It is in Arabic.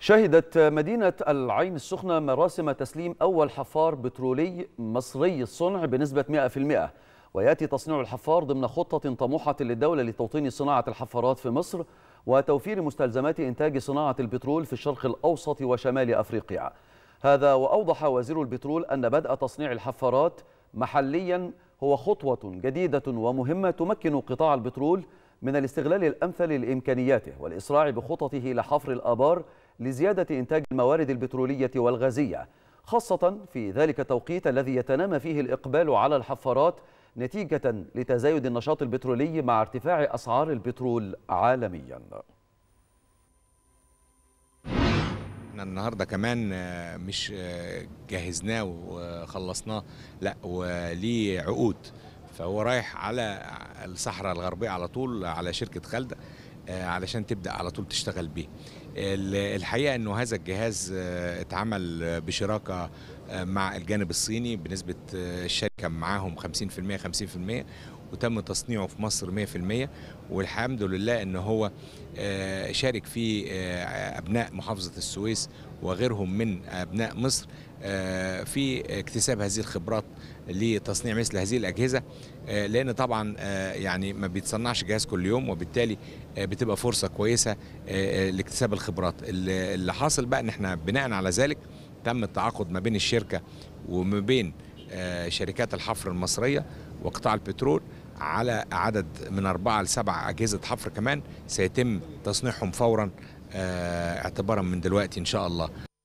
شهدت مدينة العين السخنة مراسم تسليم أول حفار بترولي مصري الصنع بنسبة 100% ويأتي تصنيع الحفار ضمن خطة طموحة للدولة لتوطين صناعة الحفارات في مصر وتوفير مستلزمات إنتاج صناعة البترول في الشرق الأوسط وشمال أفريقيا هذا وأوضح وزير البترول أن بدء تصنيع الحفارات محليا هو خطوة جديدة ومهمة تمكن قطاع البترول من الاستغلال الأمثل لإمكانياته والإسراع بخططه لحفر الآبار لزيادة إنتاج الموارد البترولية والغازية خاصة في ذلك التوقيت الذي يتنامى فيه الإقبال على الحفارات نتيجة لتزايد النشاط البترولي مع ارتفاع أسعار البترول عالمياً احنا النهارده كمان آه، مش آه، جهزناه وخلصناه لا وليه عقود فهو رايح على الصحراء الغربيه على طول على شركه خالده آه، علشان تبدا على طول تشتغل بيه الحقيقه انه هذا الجهاز آه، اتعمل بشراكه آه، مع الجانب الصيني بنسبه آه، الشركه معاهم 50% 50% وتم تصنيعه في مصر 100% والحمد لله ان هو شارك فيه ابناء محافظه السويس وغيرهم من ابناء مصر في اكتساب هذه الخبرات لتصنيع مثل هذه الاجهزه لان طبعا يعني ما بيتصنعش جهاز كل يوم وبالتالي بتبقى فرصه كويسه لاكتساب الخبرات الخبرات اللي حاصل بقى ان احنا بناء على ذلك تم التعاقد ما بين الشركه وما بين آه، شركات الحفر المصريه وقطاع البترول على عدد من أربعة لسبع أجهزة حفر كمان سيتم تصنيعهم فورا آه، اعتبارا من دلوقتي إن شاء الله